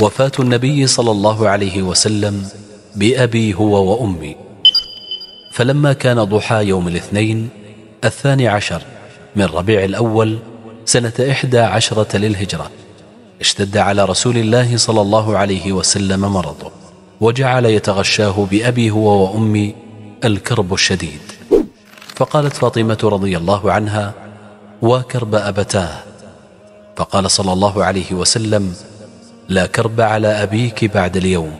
وفاة النبي صلى الله عليه وسلم بأبي هو وأمي فلما كان ضحى يوم الاثنين الثاني عشر من ربيع الأول سنة إحدى عشرة للهجرة اشتد على رسول الله صلى الله عليه وسلم مرضه وجعل يتغشاه بأبي هو وأمي الكرب الشديد فقالت فاطمة رضي الله عنها واكرب أبتاه فقال صلى الله عليه وسلم لا كرب على أبيك بعد اليوم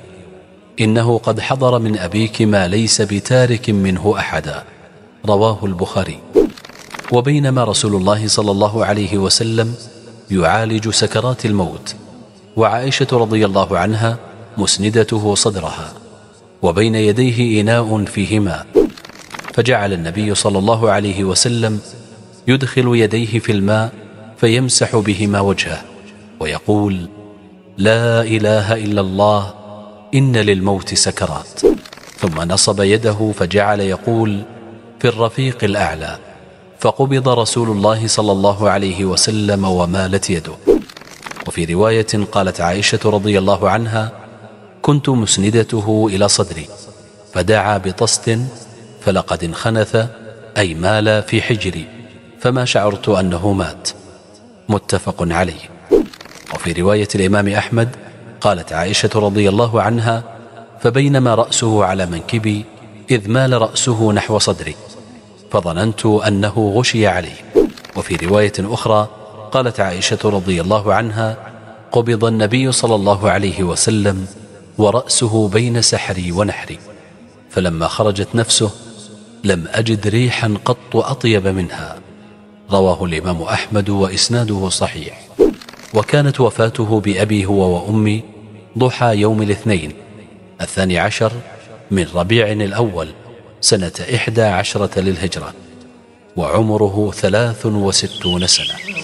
إنه قد حضر من أبيك ما ليس بتارك منه أحدا رواه البخاري وبينما رسول الله صلى الله عليه وسلم يعالج سكرات الموت وعائشة رضي الله عنها مسندته صدرها وبين يديه إناء فيه ماء فجعل النبي صلى الله عليه وسلم يدخل يديه في الماء فيمسح بهما وجهه ويقول لا إله إلا الله إن للموت سكرات ثم نصب يده فجعل يقول في الرفيق الأعلى فقبض رسول الله صلى الله عليه وسلم ومالت يده وفي رواية قالت عائشة رضي الله عنها كنت مسندته إلى صدري فدعا بطست فلقد انخنث أي مال في حجري فما شعرت أنه مات متفق عليه وفي رواية الإمام أحمد قالت عائشة رضي الله عنها فبينما رأسه على منكبي إذ مال رأسه نحو صدري فظننت أنه غشي عليه وفي رواية أخرى قالت عائشة رضي الله عنها قبض النبي صلى الله عليه وسلم ورأسه بين سحري ونحري فلما خرجت نفسه لم أجد ريحا قط أطيب منها رواه الإمام أحمد وإسناده صحيح وكانت وفاته بأبي هو وأمي ضحى يوم الاثنين الثاني عشر من ربيع الأول سنة إحدى عشرة للهجرة وعمره ثلاث وستون سنة